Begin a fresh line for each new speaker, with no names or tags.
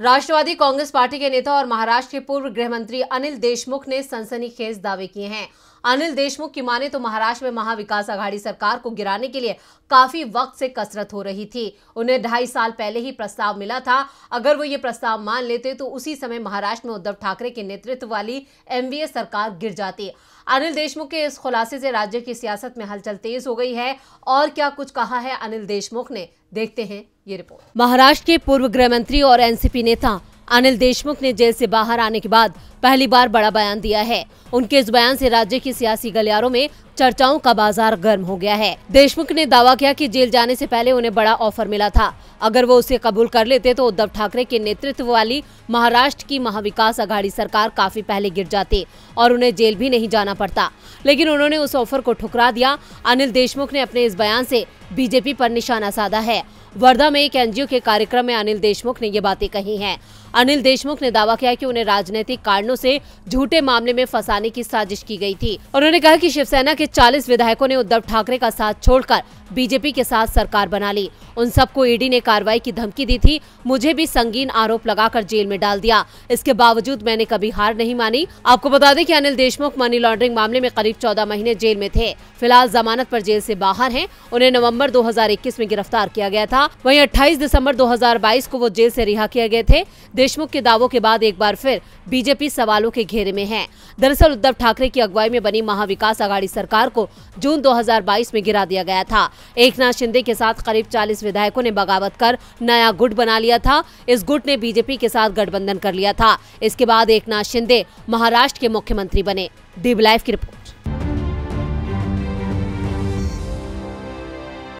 राष्ट्रवादी Congress party के नेता और महाराष्ट्र के पूर्व गृह मंत्री अनिल देशमुख ने सनसनीखेज दावे किए हैं अनिल देशमुख की माने तो महाराष्ट्र में महाविकास आघाड़ी सरकार को गिराने के लिए काफी वक्त से कसरत हो रही थी उन्हें ढाई साल पहले ही प्रस्ताव मिला था अगर वो ये प्रस्ताव मान लेते तो उसी समय महाराष्ट्र में उद्धव ठाकरे के नेतृत्व वाली एमवीए सरकार गिर जाती अनिल देशमुख के इस खुलासे से राज्य की सियासत में हलचल तेज हो गई है और क्या कुछ कहा है अनिल देशमुख ने देखते हैं ये रिपोर्ट महाराष्ट्र के पूर्व गृह मंत्री और एनसीपी नेता अनिल देशमुख ने जेल से बाहर आने के बाद पहली बार बड़ा बयान दिया है उनके इस बयान से राज्य के सियासी गलियारों में चर्चाओं का बाजार गर्म हो गया है देशमुख ने दावा किया कि जेल जाने से पहले उन्हें बड़ा ऑफर मिला था अगर वो उसे कबूल कर लेते तो उद्धव ठाकरे के नेतृत्व वाली महाराष्ट्र की महाविकास अघाड़ी सरकार काफी पहले गिर जाती और उन्हें जेल भी नहीं जाना पड़ता लेकिन उन्होंने उस ऑफर को ठुकरा दिया अनिल देशमुख ने अपने इस बयान ऐसी बीजेपी पर निशाना साधा है वर्धा में एक एनजीओ के कार्यक्रम में अनिल देशमुख ने ये बातें कही हैं अनिल देशमुख ने दावा किया कि उन्हें राजनीतिक कारणों से झूठे मामले में फंसाने की साजिश की गई थी उन्होंने कहा कि शिवसेना के 40 विधायकों ने उद्धव ठाकरे का साथ छोड़कर बीजेपी के साथ सरकार बना ली उन सबको ईडी ने कार्रवाई की धमकी दी थी मुझे भी संगीन आरोप लगाकर जेल में डाल दिया इसके बावजूद मैंने कभी हार नहीं मानी आपको बता दें कि अनिल देशमुख मनी लॉन्ड्रिंग मामले में करीब चौदह महीने जेल में थे फिलहाल जमानत पर जेल से बाहर है उन्हें नवम्बर दिसंबर 2021 में गिरफ्तार किया गया था वहीं 28 दिसंबर 2022 को वो जेल से रिहा किए गए थे देशमुख के दावों के बाद एक बार फिर बीजेपी सवालों के घेरे में है दरअसल उद्धव ठाकरे की अगुवाई में बनी महाविकास आघाड़ी सरकार को जून 2022 में गिरा दिया गया था एक शिंदे के साथ करीब चालीस विधायकों ने बगावत कर नया गुट बना लिया था इस गुट ने बीजेपी के साथ गठबंधन कर लिया था इसके बाद एक शिंदे महाराष्ट्र के मुख्यमंत्री बने दीप लाइफ की रिपोर्ट